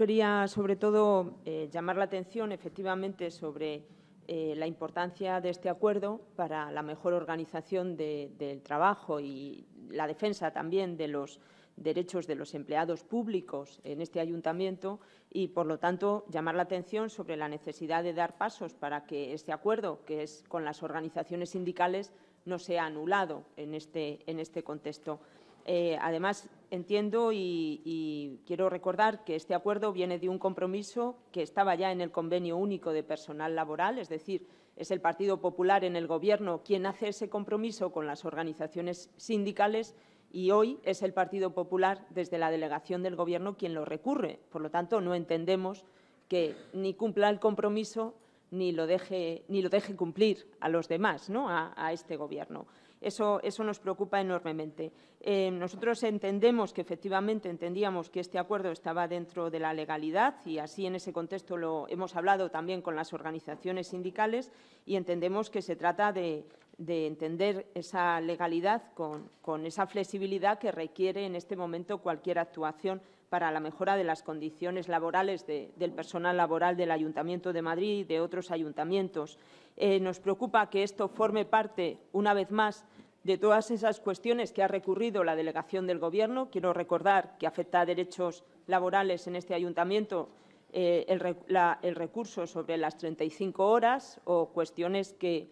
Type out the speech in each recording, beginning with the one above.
quería, sobre todo, eh, llamar la atención, efectivamente, sobre eh, la importancia de este acuerdo para la mejor organización del trabajo y la defensa también de los derechos de los empleados públicos en este ayuntamiento y, por lo tanto, llamar la atención sobre la necesidad de dar pasos para que este acuerdo, que es con las organizaciones sindicales, no sea anulado en este, en este contexto. Eh, además, entiendo y, quiero recordar que este acuerdo viene de un compromiso que estaba ya en el convenio único de personal laboral, es decir, es el Partido Popular en el Gobierno quien hace ese compromiso con las organizaciones sindicales y hoy es el Partido Popular, desde la delegación del Gobierno, quien lo recurre. Por lo tanto, no entendemos que ni cumpla el compromiso ni lo deje, ni lo deje cumplir a los demás, ¿no? a este Gobierno. Eso, nos preocupa enormemente. Eh, nosotros entendemos que efectivamente entendíamos que este acuerdo estaba dentro de la legalidad y así en ese contexto lo hemos hablado también con las organizaciones sindicales y entendemos que se trata de, entender esa legalidad con, con esa flexibilidad que requiere en este momento cualquier actuación para la mejora de las condiciones laborales del personal laboral del Ayuntamiento de Madrid y de otros ayuntamientos. Eh, nos preocupa que esto forme parte, una vez más, de todas esas cuestiones que ha recurrido la delegación del Gobierno. Quiero recordar que afecta a derechos laborales en este ayuntamiento eh, el, recurso sobre las 35 horas o cuestiones que,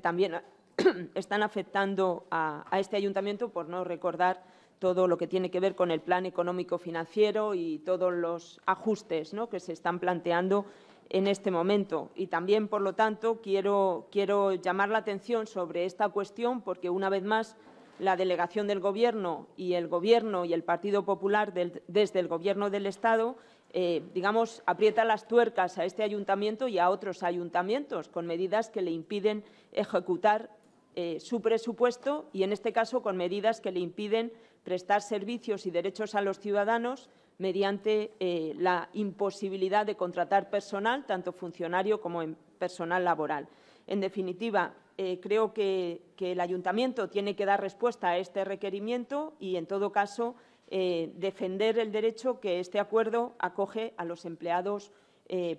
también están afectando a este ayuntamiento, por no recordar todo lo que tiene que ver con el plan económico financiero y todos los ajustes que se están planteando en este momento. Y también, por lo tanto, quiero, quiero llamar la atención sobre esta cuestión porque, una vez más, la delegación del Gobierno y el Gobierno y el Partido Popular desde el Gobierno del Estado, eh, digamos, aprieta las tuercas a este ayuntamiento y a otros ayuntamientos con medidas que le impiden ejecutar eh, su presupuesto y, en este caso, con medidas que le impiden prestar servicios y derechos a los ciudadanos mediante eh, la imposibilidad de contratar personal, tanto funcionario como em, personal laboral. En definitiva, eh, creo que, el ayuntamiento tiene que dar respuesta a este requerimiento y, en todo caso, defender el derecho que este acuerdo acoge a los empleados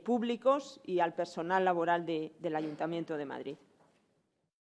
públicos y al personal laboral del Ayuntamiento de Madrid.